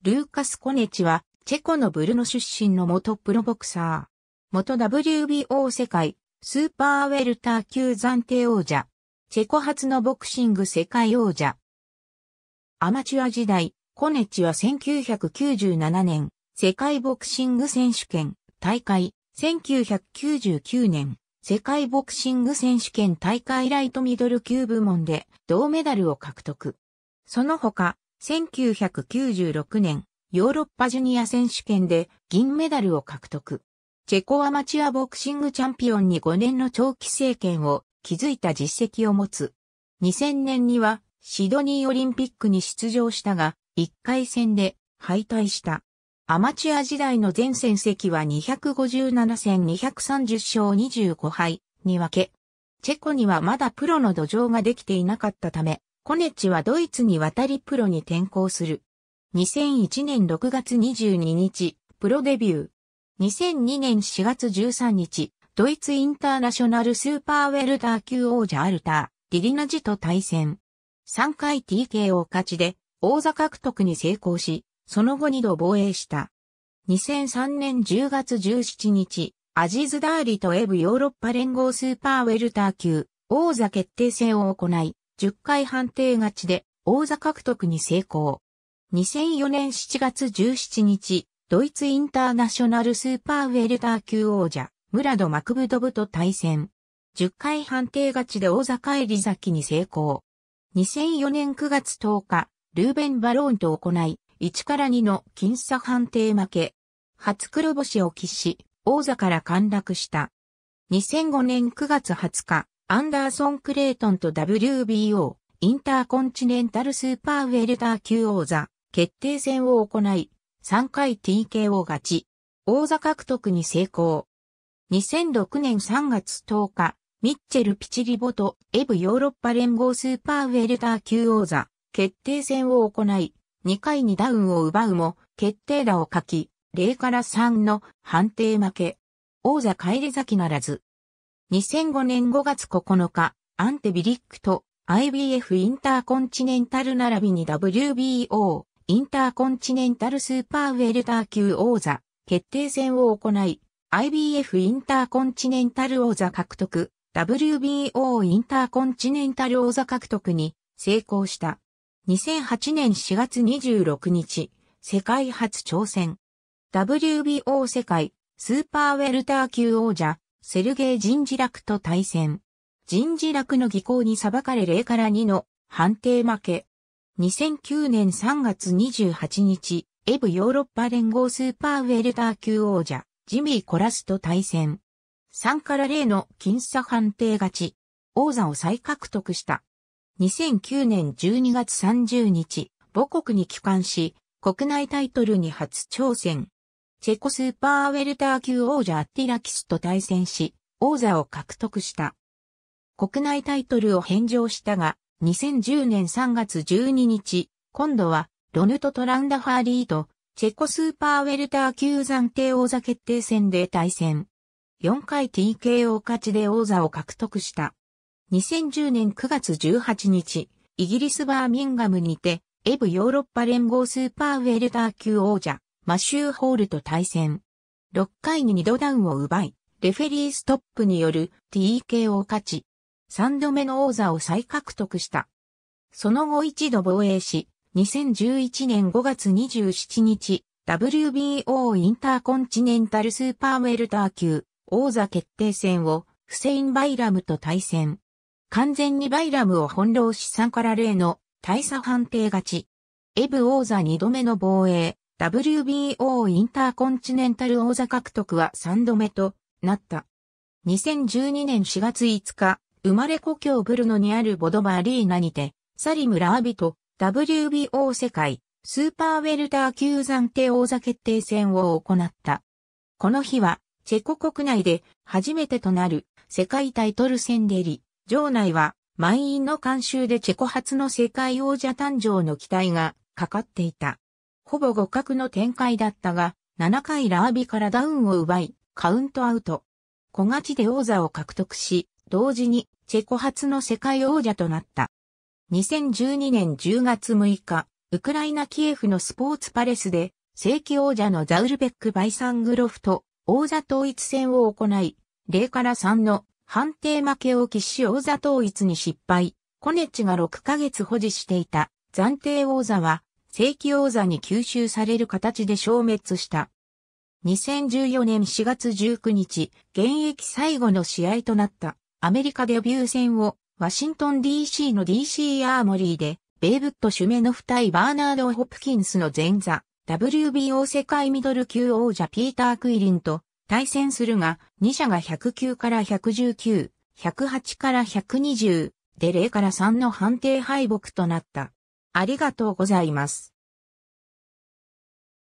ルーカス・コネチは、チェコのブルノ出身の元プロボクサー。元 WBO 世界、スーパーウェルター級暫定王者。チェコ初のボクシング世界王者。アマチュア時代、コネチは1997年、世界ボクシング選手権大会、1999年、世界ボクシング選手権大会ライトミドル級部門で銅メダルを獲得。その他、1996年、ヨーロッパジュニア選手権で銀メダルを獲得。チェコアマチュアボクシングチャンピオンに5年の長期政権を築いた実績を持つ。2000年にはシドニーオリンピックに出場したが、1回戦で敗退した。アマチュア時代の全戦績は257戦230勝25敗に分け、チェコにはまだプロの土壌ができていなかったため、コネチはドイツに渡りプロに転向する。2001年6月22日、プロデビュー。2002年4月13日、ドイツインターナショナルスーパーウェルター級王者アルター、リリナジと対戦。3回 TK を勝ちで、王座獲得に成功し、その後2度防衛した。2003年10月17日、アジズダーリとエブヨーロッパ連合スーパーウェルター級、王座決定戦を行い、10回判定勝ちで王座獲得に成功。2004年7月17日、ドイツインターナショナルスーパーウェルター級王者、ムラド・マクブドブと対戦。10回判定勝ちで王座返り咲きに成功。2004年9月10日、ルーベン・バローンと行い、1から2の僅差判定負け。初黒星を喫し、王座から陥落した。2005年9月20日、アンダーソン・クレイトンと WBO、インターコンチネンタルスーパーウェルター級王座、決定戦を行い、3回 TKO 勝ち、王座獲得に成功。2006年3月10日、ミッチェル・ピチリボとエブヨーロッパ連合スーパーウェルター級王座、決定戦を行い、2回にダウンを奪うも、決定打を書き、0から3の判定負け。王座返り咲きならず。2005年5月9日、アンテビリックと IBF インターコンチネンタル並びに WBO インターコンチネンタルスーパーウェルター級王座決定戦を行い、IBF インターコンチネンタル王座獲得、WBO インターコンチネンタル王座獲得に成功した。2008年4月26日、世界初挑戦。WBO 世界スーパーウェルター級王者セルゲイ・ジンジラクと対戦。ジンジラクの技巧に裁かれ0から2の判定負け。2009年3月28日、エブヨーロッパ連合スーパーウェルター級王者、ジミー・コラスと対戦。3から0の僅差判定勝ち。王座を再獲得した。2009年12月30日、母国に帰還し、国内タイトルに初挑戦。チェコスーパーウェルター級王者アッティラキスと対戦し、王座を獲得した。国内タイトルを返上したが、2010年3月12日、今度は、ロヌト・トランダファーリーと、チェコスーパーウェルター級暫定王座決定戦で対戦。4回 TKO 勝ちで王座を獲得した。2010年9月18日、イギリスバーミンガムにて、エブヨーロッパ連合スーパーウェルター級王者、マシュー・ホールと対戦。6回に2度ダウンを奪い、レフェリーストップによる TK を勝ち、3度目の王座を再獲得した。その後一度防衛し、2011年5月27日、WBO インターコンチネンタルスーパーウェルター級王座決定戦をフセイン・バイラムと対戦。完全にバイラムを翻弄し3から0の大差判定勝ち。エブ王座2度目の防衛、WBO インターコンチネンタル王座獲得は3度目となった。2012年4月5日、生まれ故郷ブルノにあるボドバーリーナにて、サリム・ラービと WBO 世界スーパーウェルター級暫定王座決定戦を行った。この日は、チェコ国内で初めてとなる世界タイトル戦でり、場内は満員の監修でチェコ初の世界王者誕生の期待がかかっていた。ほぼ互角の展開だったが、7回ラービからダウンを奪い、カウントアウト。小勝ちで王座を獲得し、同時にチェコ初の世界王者となった。2012年10月6日、ウクライナキエフのスポーツパレスで、正規王者のザウルベック・バイサングロフと王座統一戦を行い、0から3の判定負けを喫し王座統一に失敗。コネチが6ヶ月保持していた暫定王座は正規王座に吸収される形で消滅した。2014年4月19日、現役最後の試合となったアメリカデビュー戦をワシントン DC の DC アーモリーでベイブット・シュメノフ対バーナード・ホプキンスの前座 WBO 世界ミドル級王者ピーター・クイリンと対戦するが2社が109から119、108から120で0から3の判定敗北となった。ありがとうございます。